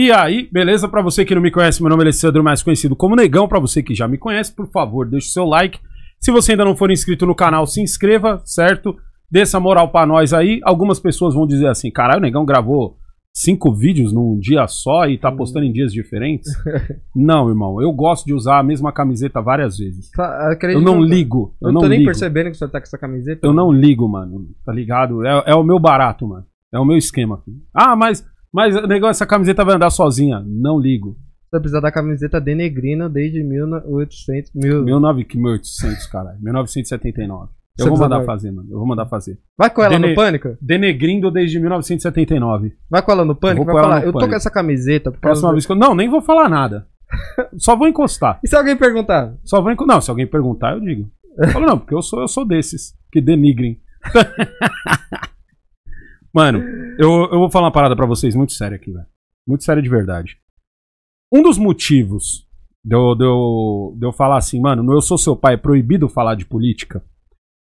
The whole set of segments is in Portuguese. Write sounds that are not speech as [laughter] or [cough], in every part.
E aí, beleza? Para você que não me conhece, meu nome é Alessandro, mais conhecido como Negão. Para você que já me conhece, por favor, deixe o seu like. Se você ainda não for inscrito no canal, se inscreva, certo? Dê essa moral para nós aí. Algumas pessoas vão dizer assim: caralho, o Negão gravou cinco vídeos num dia só e tá postando em dias diferentes? [laughs] não, irmão. Eu gosto de usar a mesma camiseta várias vezes. Tá, eu não ligo. Eu, eu não tô nem percebendo que você tá com essa camiseta. Eu não ligo, mano. Tá ligado? É, é o meu barato, mano. É o meu esquema. Filho. Ah, mas mas, negócio, é essa camiseta vai andar sozinha. Não ligo. Você vai precisar da camiseta denegrina desde 1800. Mil... 1800, caralho. 1979. Eu Você vou mandar vai. fazer, mano. Eu vou mandar fazer. Vai com ela Dene... no pânico? Denegrindo desde 1979. Vai com ela no pânico? Eu com falar, eu pânico. tô com essa camiseta. Próxima vez que eu... Não, nem vou falar nada. [laughs] Só vou encostar. E se alguém perguntar? Só vou enc... Não, se alguém perguntar, eu digo. Eu falo, não, porque eu sou, eu sou desses que denigrem. [laughs] Mano, eu, eu vou falar uma parada para vocês muito séria aqui, velho. Muito séria de verdade. Um dos motivos de eu, de, eu, de eu falar assim, mano, no Eu Sou Seu Pai é proibido falar de política,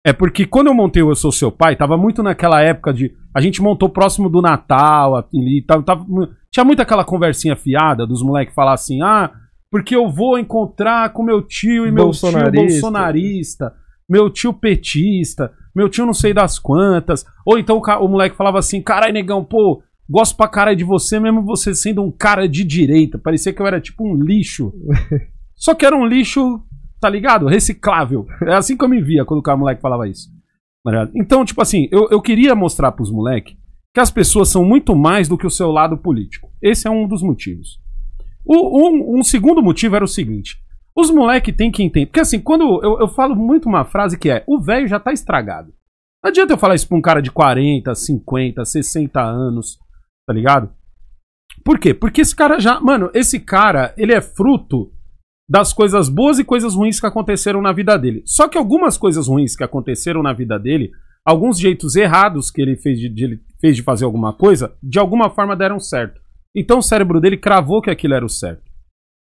é porque quando eu montei o Eu Sou Seu Pai, tava muito naquela época de. A gente montou próximo do Natal, ali, tava, tava, tinha muito aquela conversinha fiada dos moleques falar assim, ah, porque eu vou encontrar com meu tio e meu tio bolsonarista meu tio petista, meu tio não sei das quantas. Ou então o, o moleque falava assim, carai, negão, pô, gosto pra cara de você, mesmo você sendo um cara de direita. Parecia que eu era tipo um lixo. [laughs] Só que era um lixo, tá ligado? Reciclável. É assim que eu me via quando o cara moleque falava isso. Tá então, tipo assim, eu, eu queria mostrar pros moleques que as pessoas são muito mais do que o seu lado político. Esse é um dos motivos. O, um, um segundo motivo era o seguinte: os moleques têm que entender. Porque assim, quando eu, eu falo muito uma frase que é: o velho já tá estragado. Não adianta eu falar isso pra um cara de 40, 50, 60 anos, tá ligado? Por quê? Porque esse cara já. Mano, esse cara, ele é fruto das coisas boas e coisas ruins que aconteceram na vida dele. Só que algumas coisas ruins que aconteceram na vida dele, alguns jeitos errados que ele fez de, de ele fez de fazer alguma coisa, de alguma forma deram certo. Então o cérebro dele cravou que aquilo era o certo.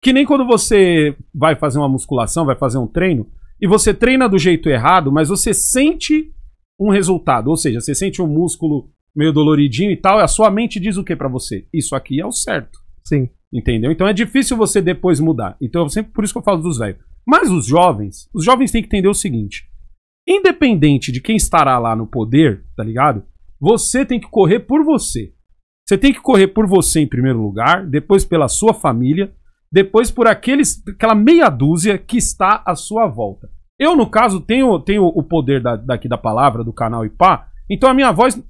Que nem quando você vai fazer uma musculação, vai fazer um treino, e você treina do jeito errado, mas você sente um resultado. Ou seja, você sente um músculo meio doloridinho e tal, e a sua mente diz o que para você? Isso aqui é o certo. Sim. Entendeu? Então é difícil você depois mudar. Então, sempre por isso que eu falo dos velhos. Mas os jovens, os jovens têm que entender o seguinte: independente de quem estará lá no poder, tá ligado? Você tem que correr por você. Você tem que correr por você em primeiro lugar, depois pela sua família, depois por aqueles, aquela meia dúzia que está à sua volta. Eu, no caso, tenho, tenho o poder da, daqui da palavra, do canal ipa então a minha voz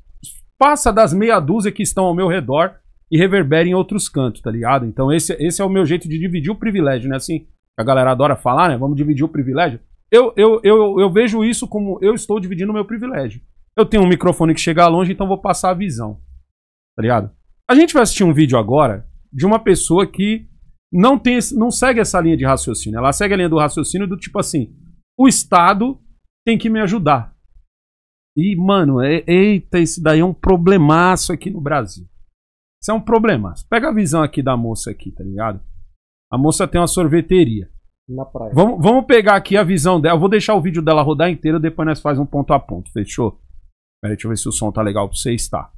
passa das meia dúzia que estão ao meu redor e reverbera em outros cantos, tá ligado? Então esse, esse é o meu jeito de dividir o privilégio, né? Assim, a galera adora falar, né? Vamos dividir o privilégio. Eu, eu, eu, eu vejo isso como eu estou dividindo o meu privilégio. Eu tenho um microfone que chega longe, então vou passar a visão. Tá ligado? A gente vai assistir um vídeo agora de uma pessoa que não, tem, não segue essa linha de raciocínio. Ela segue a linha do raciocínio do tipo assim: o Estado tem que me ajudar. E, mano, é, eita, isso daí é um problemaço aqui no Brasil. Isso é um problemaço. Pega a visão aqui da moça aqui, tá ligado? A moça tem uma sorveteria. Na praia. Vamos, vamos pegar aqui a visão dela. Eu vou deixar o vídeo dela rodar inteiro, depois nós faz um ponto a ponto, fechou? Peraí, deixa eu ver se o som tá legal pra você, está.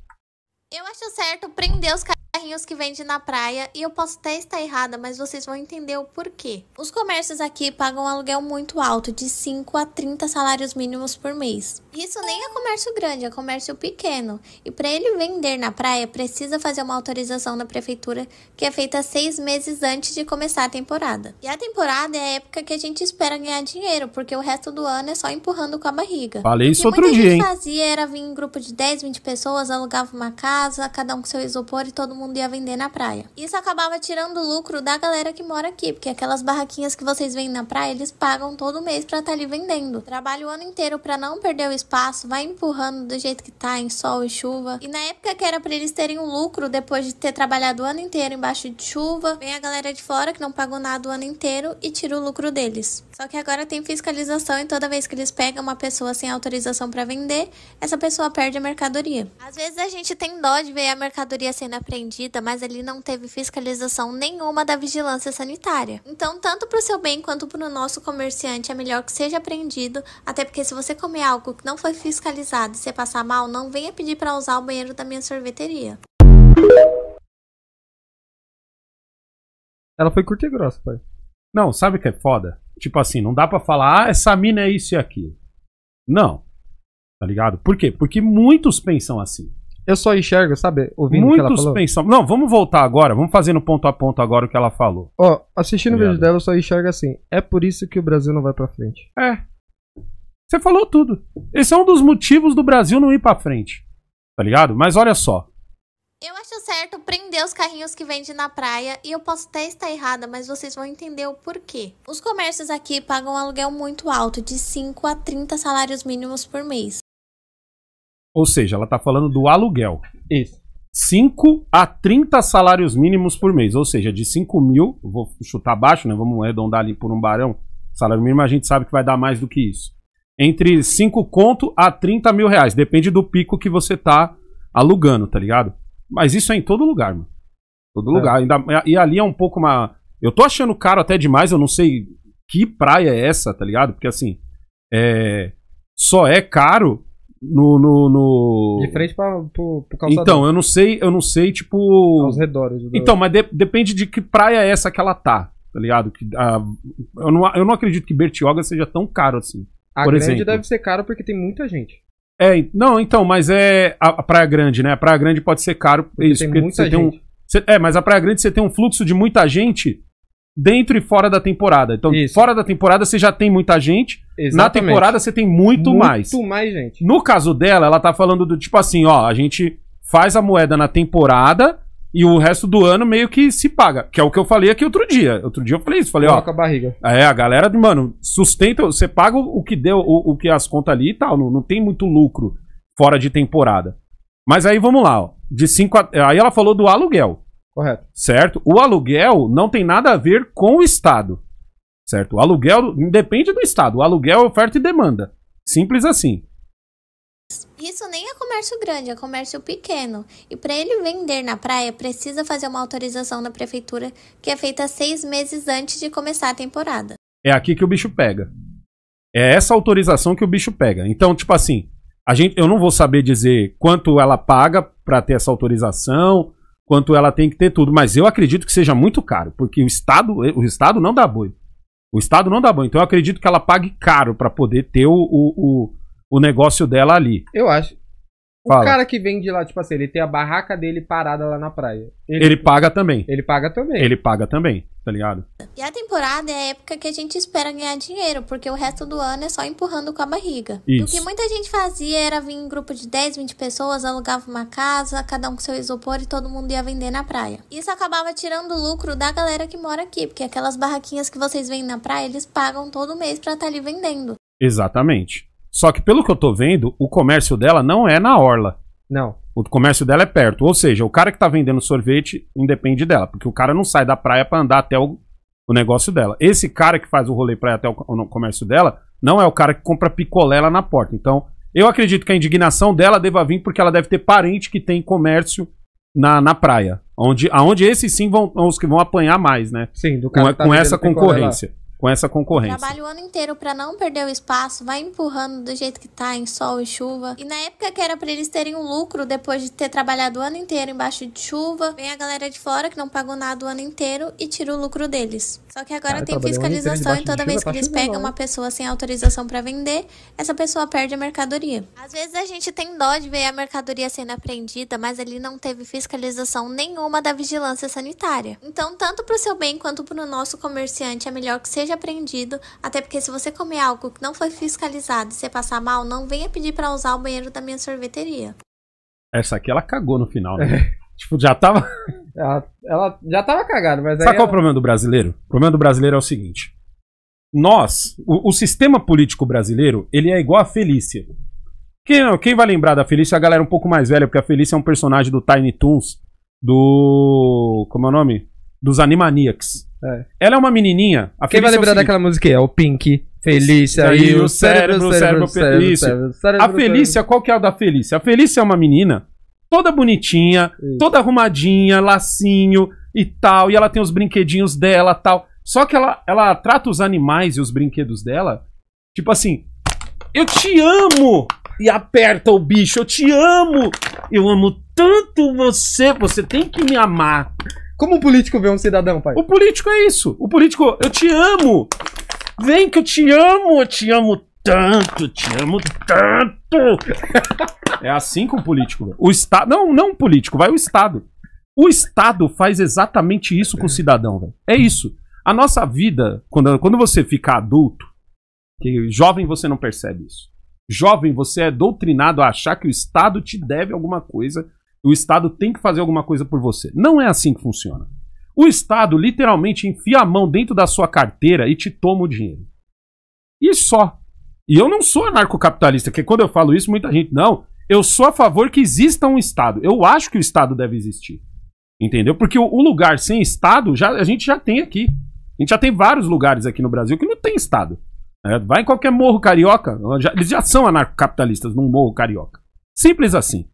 Eu acho certo prender os caras carrinhos que vende na praia e eu posso até estar errada, mas vocês vão entender o porquê. Os comércios aqui pagam um aluguel muito alto, de 5 a 30 salários mínimos por mês. Isso nem é comércio grande, é comércio pequeno. E para ele vender na praia, precisa fazer uma autorização da prefeitura que é feita seis meses antes de começar a temporada. E a temporada é a época que a gente espera ganhar dinheiro, porque o resto do ano é só empurrando com a barriga. Falei isso outro dia, hein? O que fazia era vir em grupo de 10, 20 pessoas, alugava uma casa, cada um com seu isopor e todo mundo mundo ia vender na praia. Isso acabava tirando o lucro da galera que mora aqui, porque aquelas barraquinhas que vocês vendem na praia, eles pagam todo mês para estar tá ali vendendo. Trabalha o ano inteiro para não perder o espaço, vai empurrando do jeito que tá, em sol e chuva. E na época que era para eles terem um lucro depois de ter trabalhado o ano inteiro embaixo de chuva, vem a galera de fora que não pagou nada o ano inteiro e tira o lucro deles. Só que agora tem fiscalização e toda vez que eles pegam uma pessoa sem autorização para vender, essa pessoa perde a mercadoria. Às vezes a gente tem dó de ver a mercadoria sendo apreendida mas ali não teve fiscalização nenhuma da vigilância sanitária. Então, tanto para o seu bem quanto para o nosso comerciante, é melhor que seja apreendido, até porque se você comer algo que não foi fiscalizado e você passar mal, não venha pedir para usar o banheiro da minha sorveteria. Ela foi curta e grossa, pai. Não, sabe o que é foda? Tipo assim, não dá para falar, ah, essa mina é isso e aquilo. Não. Tá ligado? Por quê? Porque muitos pensam assim. Eu só enxergo, sabe? Ouvindo Muitos o que ela falou. pensam. Não, vamos voltar agora. Vamos fazer no ponto a ponto agora o que ela falou. Ó, assistindo Obrigado. o vídeo dela, eu só enxergo assim. É por isso que o Brasil não vai pra frente. É. Você falou tudo. Esse é um dos motivos do Brasil não ir pra frente. Tá ligado? Mas olha só. Eu acho certo prender os carrinhos que vendem na praia e eu posso até estar errada, mas vocês vão entender o porquê. Os comércios aqui pagam um aluguel muito alto, de 5 a 30 salários mínimos por mês. Ou seja, ela está falando do aluguel. Isso. 5 a 30 salários mínimos por mês. Ou seja, de 5 mil, vou chutar baixo, né? Vamos arredondar ali por um barão. Salário mínimo a gente sabe que vai dar mais do que isso. Entre 5 conto a 30 mil reais. Depende do pico que você tá alugando, tá ligado? Mas isso é em todo lugar, mano. Todo é. lugar. Ainda, e ali é um pouco uma. Eu tô achando caro até demais, eu não sei que praia é essa, tá ligado? Porque assim. É, só é caro no, no, no... De frente pra, pro, pro calçadão. Então, eu não sei, eu não sei, tipo. Aos redores. Do... Então, mas de, depende de que praia é essa que ela tá, tá ligado? Que, ah, eu, não, eu não acredito que Bertioga seja tão caro assim. A grande exemplo. deve ser caro porque tem muita gente. É, não, então, mas é a, a Praia Grande, né? A Praia Grande pode ser caro porque isso, tem porque muita você gente. tem um. Você, é, mas a Praia Grande você tem um fluxo de muita gente dentro e fora da temporada. Então, isso. fora da temporada você já tem muita gente Exatamente. Na temporada você tem muito, muito mais. Muito mais, gente. No caso dela, ela tá falando do tipo assim, ó, a gente faz a moeda na temporada e o resto do ano meio que se paga. Que é o que eu falei aqui outro dia. Outro dia eu falei isso, falei, Coloca ó. a barriga. É, a galera, mano, sustenta, você paga o que deu, o, o que as contas ali e tal. Não, não tem muito lucro fora de temporada. Mas aí vamos lá, ó. De cinco a... Aí ela falou do aluguel. Correto. Certo? O aluguel não tem nada a ver com o Estado certo? O aluguel depende do estado. O aluguel é oferta e demanda. Simples assim. Isso nem é comércio grande, é comércio pequeno. E para ele vender na praia, precisa fazer uma autorização da prefeitura que é feita seis meses antes de começar a temporada. É aqui que o bicho pega. É essa autorização que o bicho pega. Então, tipo assim, a gente, eu não vou saber dizer quanto ela paga para ter essa autorização, quanto ela tem que ter tudo, mas eu acredito que seja muito caro, porque o estado, o estado não dá boi. O Estado não dá banho. Então eu acredito que ela pague caro para poder ter o, o, o, o, negócio dela ali. Eu acho. O Fala. cara que vem de lá, tipo assim, ele tem a barraca dele parada lá na praia. Ele, ele paga também. Ele paga também. Ele paga também tá ligado? E a temporada é a época que a gente espera ganhar dinheiro, porque o resto do ano é só empurrando com a barriga. Isso. E o que muita gente fazia era vir em grupo de 10, 20 pessoas, alugava uma casa, cada um com seu isopor e todo mundo ia vender na praia. Isso acabava tirando o lucro da galera que mora aqui, porque aquelas barraquinhas que vocês vêm na praia, eles pagam todo mês pra estar tá ali vendendo. Exatamente. Só que pelo que eu tô vendo, o comércio dela não é na orla. Não. O comércio dela é perto. Ou seja, o cara que está vendendo sorvete independe dela, porque o cara não sai da praia para andar até o, o, negócio dela. Esse cara que faz o rolê para ir até o, o, comércio dela não é o cara que compra picolé lá na porta. Então, eu acredito que a indignação dela deva vir porque ela deve ter parente que tem comércio na, na praia. Onde, aonde esses sim vão, os que vão apanhar mais, né? Sim, do cara. Com, tá com essa concorrência. Picolé com essa concorrência. Trabalha o ano inteiro para não perder o espaço, vai empurrando do jeito que tá, em sol e chuva. E na época que era para eles terem um lucro depois de ter trabalhado o ano inteiro embaixo de chuva, vem a galera de fora que não pagou nada o ano inteiro e tira o lucro deles. Só que agora Cara, tem fiscalização e toda vez que tá eles pegam uma pessoa sem autorização para vender, essa pessoa perde a mercadoria. Às vezes a gente tem dó de ver a mercadoria sendo apreendida, mas ali não teve fiscalização nenhuma da vigilância sanitária. Então, tanto para o seu bem quanto para o nosso comerciante, é melhor que seja aprendido, até porque se você comer algo que não foi fiscalizado e você passar mal, não venha pedir para usar o banheiro da minha sorveteria. Essa aqui ela cagou no final, né? É. [laughs] tipo, já tava. [laughs] Ela, ela, já tava cagada, mas. Sabe qual ela... é o problema do brasileiro? O problema do brasileiro é o seguinte: nós, o, o sistema político brasileiro, ele é igual a Felícia. Quem, quem vai lembrar da Felícia é a galera é um pouco mais velha, porque a Felícia é um personagem do Tiny Toons, do. Como é o nome? Dos Animaniacs. É. Ela é uma menininha. Quem vai é lembrar é daquela música? É o Pink. Felícia e o cérebro, cérebro, cérebro, A Felícia, qual que é a da Felícia? A Felícia é uma menina toda bonitinha, isso. toda arrumadinha, lacinho e tal, e ela tem os brinquedinhos dela, tal. Só que ela ela trata os animais e os brinquedos dela, tipo assim, eu te amo e aperta o bicho, eu te amo. Eu amo tanto você, você tem que me amar. Como o político vê um cidadão, pai? O político é isso. O político, eu te amo. Vem que eu te amo, eu te amo tanto, te amo tanto. é assim com o político. O Estado. Não, não o político, vai o Estado. O Estado faz exatamente isso com o cidadão, velho. É isso. A nossa vida, quando, quando você fica adulto, que jovem você não percebe isso. Jovem, você é doutrinado a achar que o Estado te deve alguma coisa o Estado tem que fazer alguma coisa por você. Não é assim que funciona. O Estado literalmente enfia a mão dentro da sua carteira e te toma o dinheiro. E só. E eu não sou anarcocapitalista, que quando eu falo isso, muita gente. Não, eu sou a favor que exista um Estado. Eu acho que o Estado deve existir. Entendeu? Porque o, o lugar sem Estado, já, a gente já tem aqui. A gente já tem vários lugares aqui no Brasil que não tem Estado. É, vai em qualquer morro carioca, já, eles já são anarcocapitalistas num morro carioca. Simples assim.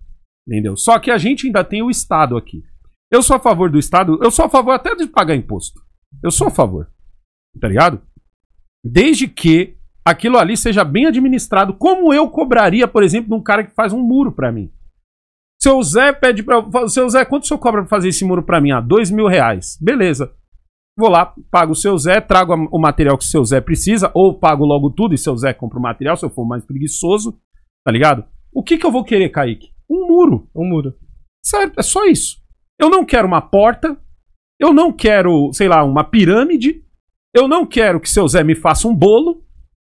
Entendeu? Só que a gente ainda tem o Estado aqui. Eu sou a favor do Estado, eu sou a favor até de pagar imposto. Eu sou a favor. Tá ligado? Desde que aquilo ali seja bem administrado, como eu cobraria, por exemplo, de um cara que faz um muro para mim. Seu Zé pede pra. Seu Zé, quanto o senhor cobra pra fazer esse muro pra mim? Ah, dois mil reais. Beleza. Vou lá, pago o seu Zé, trago o material que o seu Zé precisa, ou pago logo tudo e seu Zé compra o material, se eu for mais preguiçoso, tá ligado? O que que eu vou querer, Kaique? Um muro. Um muro. certo é só isso. Eu não quero uma porta. Eu não quero, sei lá, uma pirâmide. Eu não quero que seu Zé me faça um bolo.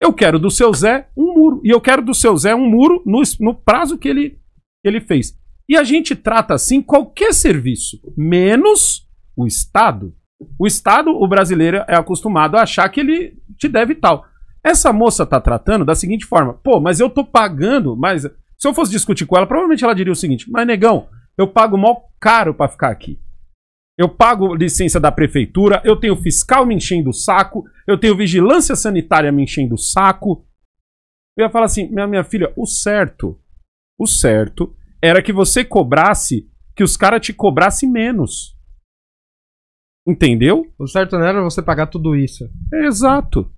Eu quero do seu Zé um muro. E eu quero do seu Zé um muro no, no prazo que ele, que ele fez. E a gente trata assim qualquer serviço, menos o Estado. O Estado, o brasileiro é acostumado a achar que ele te deve tal. Essa moça tá tratando da seguinte forma: pô, mas eu tô pagando, mas se eu fosse discutir com ela, provavelmente ela diria o seguinte: Mas, negão, eu pago mal caro para ficar aqui. Eu pago licença da prefeitura, eu tenho fiscal me enchendo o saco, eu tenho vigilância sanitária me enchendo o saco. Eu ia falar assim: minha, minha filha, o certo, o certo era que você cobrasse, que os caras te cobrassem menos. Entendeu? O certo não era você pagar tudo isso. Exato.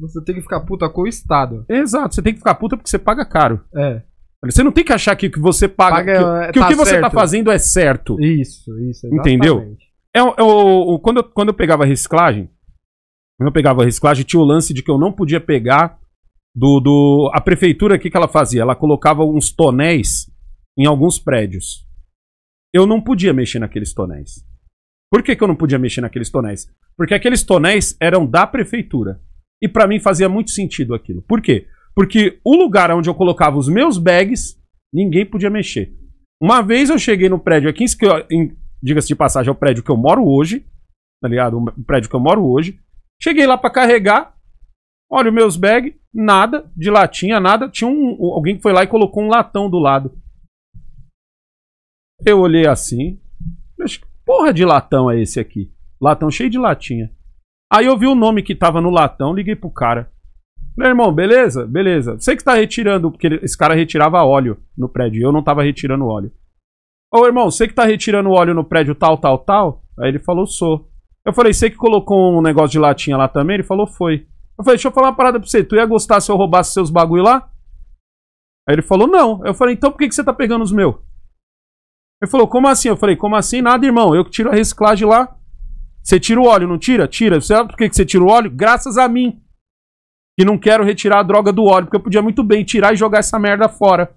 Você tem que ficar puta com o Estado. Exato, você tem que ficar puta porque você paga caro. É. Você não tem que achar que o que você paga, paga que, é, que o tá que você está né? fazendo é certo. Isso, isso. Exatamente. Entendeu? É, é o quando, eu, quando eu pegava reciclagem, quando eu pegava reciclagem, tinha o lance de que eu não podia pegar do, do a prefeitura aqui que ela fazia, ela colocava uns tonéis em alguns prédios. Eu não podia mexer naqueles tonéis. Por que, que eu não podia mexer naqueles tonéis? Porque aqueles tonéis eram da prefeitura. E para mim fazia muito sentido aquilo. Por quê? Porque o lugar onde eu colocava os meus bags, ninguém podia mexer. Uma vez eu cheguei no prédio aqui, diga-se de passagem, é o prédio que eu moro hoje, tá ligado? O prédio que eu moro hoje. Cheguei lá para carregar, olha os meus bags, nada, de latinha, nada. Tinha um, alguém que foi lá e colocou um latão do lado. Eu olhei assim, porra de latão é esse aqui? Latão cheio de latinha. Aí eu vi o nome que tava no latão, liguei pro cara. Meu irmão, beleza? Beleza. Você que está retirando, porque esse cara retirava óleo no prédio, eu não estava retirando óleo. Ô, irmão, você que está retirando óleo no prédio tal, tal, tal? Aí ele falou, sou. Eu falei, você que colocou um negócio de latinha lá também? Ele falou, foi. Eu falei, deixa eu falar uma parada pra você. Tu ia gostar se eu roubasse seus bagulho lá? Aí ele falou, não. Eu falei, então por que, que você tá pegando os meus? Ele falou, como assim? Eu falei, como assim? Nada, irmão. Eu que tiro a reciclagem lá. Você tira o óleo, não tira? Tira. Você sabe por que, que você tira o óleo? Graças a mim que não quero retirar a droga do óleo, porque eu podia muito bem tirar e jogar essa merda fora.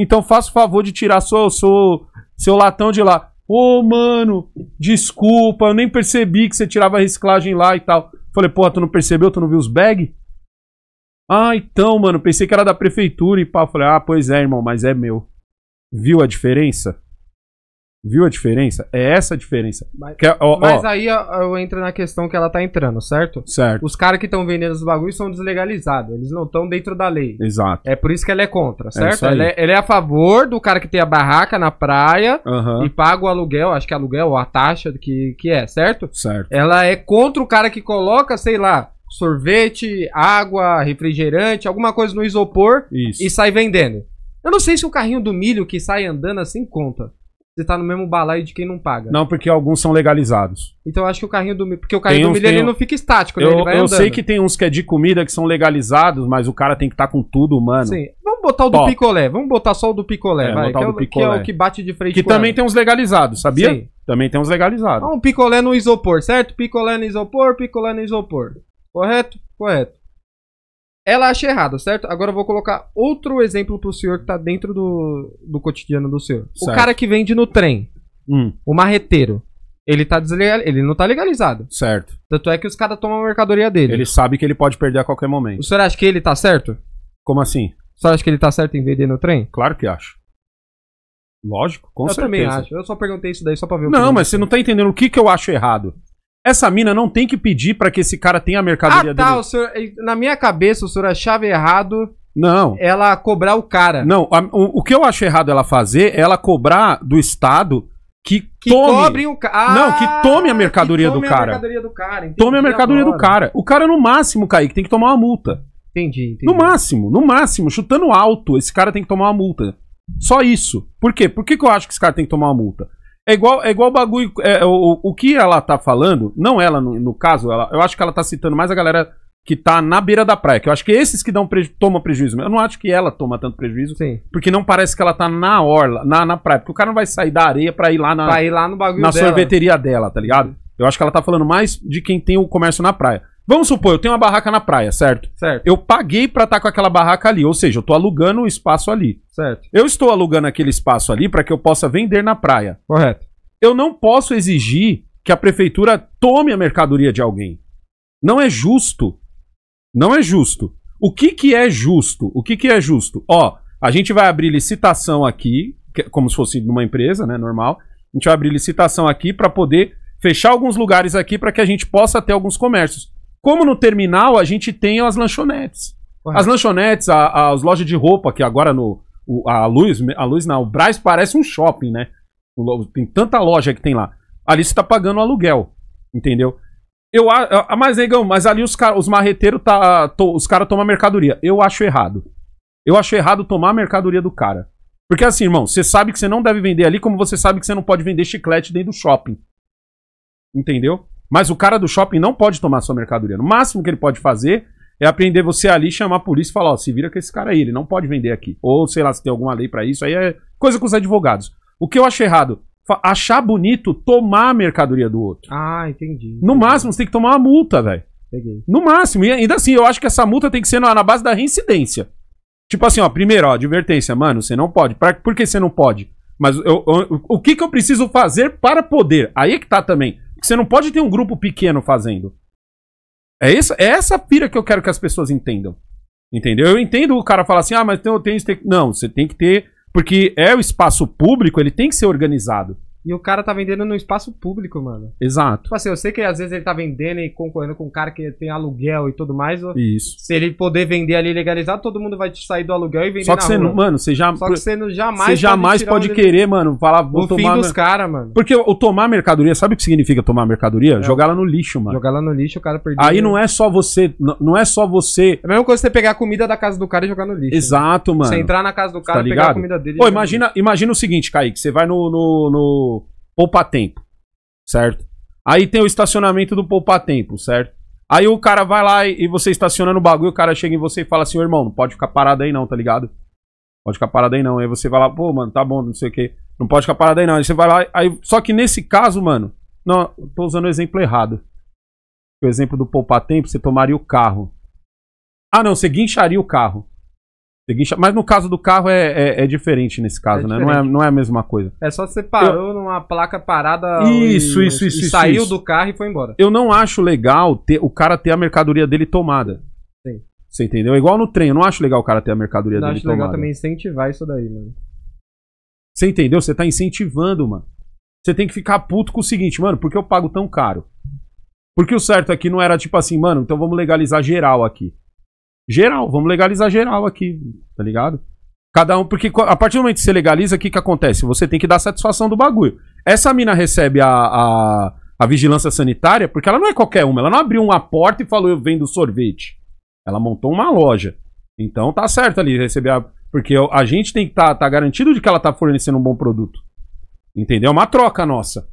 Então faça o favor de tirar seu, seu, seu latão de lá. Ô, oh, mano, desculpa, eu nem percebi que você tirava a reciclagem lá e tal. Falei, porra, tu não percebeu? Tu não viu os bag? Ah, então, mano, pensei que era da prefeitura e pá. Falei, ah, pois é, irmão, mas é meu. Viu a diferença? Viu a diferença? É essa a diferença. Mas, que, é, ó, mas ó. aí eu entro na questão que ela tá entrando, certo? Certo. Os caras que estão vendendo os bagulhos são deslegalizados. Eles não estão dentro da lei. Exato. É por isso que ela é contra, é certo? É ela, é, ela, é, a favor do cara que tem a barraca na praia uhum. e paga o aluguel, acho que é aluguel ou a taxa que, que é, certo? Certo. Ela é contra o cara que coloca, sei lá, sorvete, água, refrigerante, alguma coisa no isopor isso. e sai vendendo. Eu não sei se o carrinho do milho que sai andando assim conta você tá no mesmo balaio de quem não paga. Não, porque alguns são legalizados. Então eu acho que o carrinho do milho. Porque o carrinho do milho ele um... não fica estático, né? Eu, ele vai eu sei que tem uns que é de comida que são legalizados, mas o cara tem que estar tá com tudo, mano. Sim. Vamos botar o do Top. picolé. Vamos botar só o do picolé, é, vai. Que, é o, picolé. que é o que bate de frente. Que também ela. tem uns legalizados, sabia? Sim. Também tem uns legalizados. um então, picolé no isopor, certo? Picolé no isopor, picolé no isopor. Correto? Correto. Ela acha errada, certo? Agora eu vou colocar outro exemplo pro senhor que tá dentro do, do cotidiano do senhor. Certo. O cara que vende no trem, hum. o marreteiro, ele tá deslegal, ele não tá legalizado. Certo. Tanto é que os caras tomam a mercadoria dele. Ele sabe que ele pode perder a qualquer momento. O senhor acha que ele tá certo? Como assim? O senhor acha que ele tá certo em vender no trem? Claro que acho. Lógico, com eu certeza. Eu também acho. Eu só perguntei isso daí só pra ver o Não, mas você não tá entendendo o que, que eu acho errado. Essa mina não tem que pedir para que esse cara tenha a mercadoria ah, tá, dele. O senhor, eh, na minha cabeça, o senhor achava errado não. Ela cobrar o cara. Não, a, o, o, que eu acho errado ela fazer é ela cobrar do Estado que, que tome. O ca... ah, não, que ah, tome a mercadoria tome do cara. Tome a mercadoria do cara. Entendi, tome a mercadoria agora. do cara. O cara, no máximo, Kaique, tem que tomar uma multa. Entendi, entendi. No máximo, no máximo, chutando alto, esse cara tem que tomar uma multa. Só isso. Por quê? Por que, que eu acho que esse cara tem que tomar uma multa? É igual, é igual bagulho, é, o, o que ela tá falando, não ela no, no caso, ela, eu acho que ela tá citando mais a galera que tá na beira da praia, que eu acho que esses que dão preju toma prejuízo. Eu não acho que ela toma tanto prejuízo, Sim. porque não parece que ela tá na orla, na, na praia, porque o cara não vai sair da areia para ir lá na pra ir lá no bagulho na dela. sorveteria dela, tá ligado? Eu acho que ela tá falando mais de quem tem o comércio na praia. Vamos supor, eu tenho uma barraca na praia, certo? Certo. Eu paguei pra estar tá com aquela barraca ali, ou seja, eu tô alugando o espaço ali. Certo. Eu estou alugando aquele espaço ali para que eu possa vender na praia. Correto. Eu não posso exigir que a prefeitura tome a mercadoria de alguém. Não é justo. Não é justo. O que que é justo? O que que é justo? Ó, a gente vai abrir licitação aqui, é como se fosse numa empresa, né, normal. A gente vai abrir licitação aqui para poder fechar alguns lugares aqui para que a gente possa ter alguns comércios. Como no terminal a gente tem as lanchonetes. As lanchonetes, a, as lojas de roupa, que agora no, o, a luz, a luz não, o Braz parece um shopping, né? Tem tanta loja que tem lá. Ali você tá pagando aluguel, entendeu? Eu, a, a, mas, negão, mas ali os, os marreteiros, tá, to, os caras tomam mercadoria. Eu acho errado. Eu acho errado tomar a mercadoria do cara. Porque assim, irmão, você sabe que você não deve vender ali, como você sabe que você não pode vender chiclete dentro do shopping. Entendeu? Mas o cara do shopping não pode tomar sua mercadoria. No máximo que ele pode fazer é aprender você ali, chamar a polícia e falar, ó, se vira com esse cara aí, ele não pode vender aqui. Ou, sei lá, se tem alguma lei para isso, aí é coisa com os advogados. O que eu acho errado, achar bonito tomar a mercadoria do outro. Ah, entendi. entendi. No máximo, você tem que tomar uma multa, velho. Peguei. No máximo, e ainda assim, eu acho que essa multa tem que ser na, na base da reincidência. Tipo assim, ó, primeiro, ó, advertência, mano, você não pode. Pra, por que você não pode? Mas eu, eu, o que, que eu preciso fazer para poder? Aí é que tá também. Você não pode ter um grupo pequeno fazendo. É essa, é essa pira que eu quero que as pessoas entendam. Entendeu? Eu entendo o cara falar assim, ah, mas eu tenho tem... Não, você tem que ter. Porque é o espaço público, ele tem que ser organizado. E o cara tá vendendo no espaço público, mano. Exato. Tipo assim, eu sei que às vezes ele tá vendendo e concorrendo com um cara que tem aluguel e tudo mais. Isso. Se ele poder vender ali legalizado, todo mundo vai te sair do aluguel e vender Só que você não, mano, você já Só que você não, jamais Você jamais pode, pode querer, mano, falar vou o tomar fim dos caras, mano. Porque o tomar mercadoria, sabe o que significa tomar mercadoria? É. Jogar ela no lixo, mano. Jogar ela no lixo, o cara perdeu. Aí não é só você, não é só você. É a mesma coisa você pegar a comida da casa do cara e jogar no lixo. Né? Exato, né? mano. Você entrar na casa do tá cara, tá pegar a comida dele. Pô, imagina, imagina o seguinte, Kaique, você vai no, no, no poupa tempo, certo? Aí tem o estacionamento do poupa tempo, certo? Aí o cara vai lá e você estaciona no bagulho, o cara chega em você e fala assim, irmão, não pode ficar parado aí não, tá ligado? Pode ficar parado aí não. Aí você vai lá, pô, mano, tá bom, não sei o que. Não pode ficar parado aí não. Aí você vai lá, aí... só que nesse caso, mano, não, tô usando o exemplo errado. O exemplo do poupa tempo, você tomaria o carro. Ah, não, você guincharia o carro. Mas no caso do carro é, é, é diferente nesse caso, é né? Diferente. Não é, não é a mesma coisa. É só você parou eu... numa placa parada isso, e, isso, isso, e isso, saiu isso. do carro e foi embora. Eu não acho legal ter, o cara ter a mercadoria dele tomada. Sim. Você entendeu? É igual no trem, eu não acho legal o cara ter a mercadoria dele tomada. Eu acho legal também incentivar isso daí, mano. Você entendeu? Você tá incentivando, mano. Você tem que ficar puto com o seguinte, mano, por que eu pago tão caro? Porque o certo aqui é não era tipo assim, mano, então vamos legalizar geral aqui. Geral, vamos legalizar geral aqui, tá ligado? Cada um, porque a partir do momento que você legaliza, o que, que acontece? Você tem que dar satisfação do bagulho. Essa mina recebe a, a, a vigilância sanitária porque ela não é qualquer uma. Ela não abriu uma porta e falou, eu vendo sorvete. Ela montou uma loja. Então tá certo ali receber a. Porque a gente tem que estar tá, tá garantido de que ela tá fornecendo um bom produto. Entendeu? É uma troca nossa.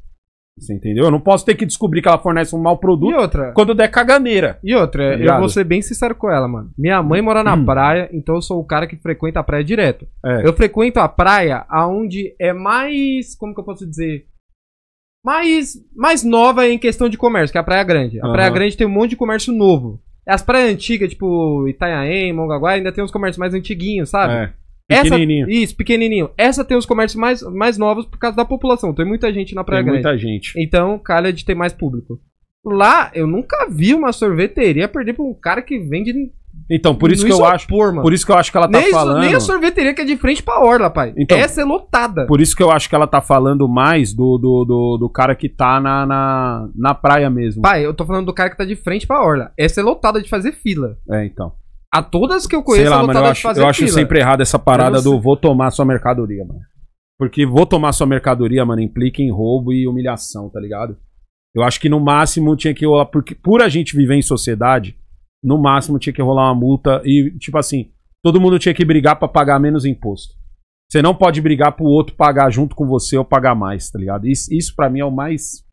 Você entendeu? Eu não posso ter que descobrir que ela fornece um mau produto e outra, quando der caganeira. E outra, tá eu vou ser bem sincero com ela, mano. Minha mãe mora na hum. praia, então eu sou o cara que frequenta a praia direto. É. Eu frequento a praia aonde é mais. Como que eu posso dizer? Mais, mais nova em questão de comércio, que é a Praia Grande. A uhum. Praia Grande tem um monte de comércio novo. As praias antigas, tipo Itanhaém, Mongaguá, ainda tem uns comércios mais antiguinhos, sabe? É. Pequenininho. Essa, isso, pequenininho. Essa tem os comércios mais, mais novos por causa da população. Tem muita gente na Praia tem Grande. muita gente. Então, calha é de ter mais público. Lá, eu nunca vi uma sorveteria perder pra um cara que vende então, por isso que eu acho. Por, por isso que eu acho que ela tá nem falando. nem a sorveteria que é de frente pra orla, pai. Então, Essa é lotada. Por isso que eu acho que ela tá falando mais do do, do, do cara que tá na, na, na praia mesmo. Pai, eu tô falando do cara que tá de frente pra orla. Essa é lotada de fazer fila. É, então. A todas que eu conheço, Sei lá, mano, eu acho, eu acho sempre errado essa parada do vou tomar sua mercadoria, mano. Porque vou tomar sua mercadoria, mano, implica em roubo e humilhação, tá ligado? Eu acho que no máximo tinha que rolar. Porque por a gente viver em sociedade, no máximo tinha que rolar uma multa e, tipo assim, todo mundo tinha que brigar para pagar menos imposto. Você não pode brigar pro outro pagar junto com você ou pagar mais, tá ligado? Isso, isso para mim é o mais.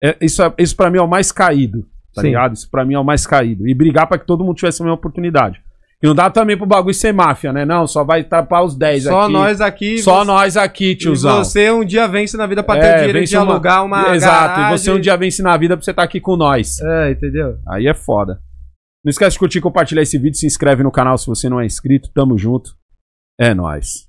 É, isso é, isso para mim é o mais caído tá Sim. ligado? Isso pra mim é o mais caído. E brigar para que todo mundo tivesse a mesma oportunidade. E não dá também pro bagulho ser máfia, né? Não, só vai tapar os 10 só aqui. Só nós aqui. Só você... nós aqui, tiozão. E você um dia vence na vida pra ter é, o direito de uma... alugar uma Exato, garagem. e você um dia vence na vida pra você estar tá aqui com nós. É, entendeu? Aí é foda. Não esquece de curtir, compartilhar esse vídeo, se inscreve no canal se você não é inscrito. Tamo junto. É nóis.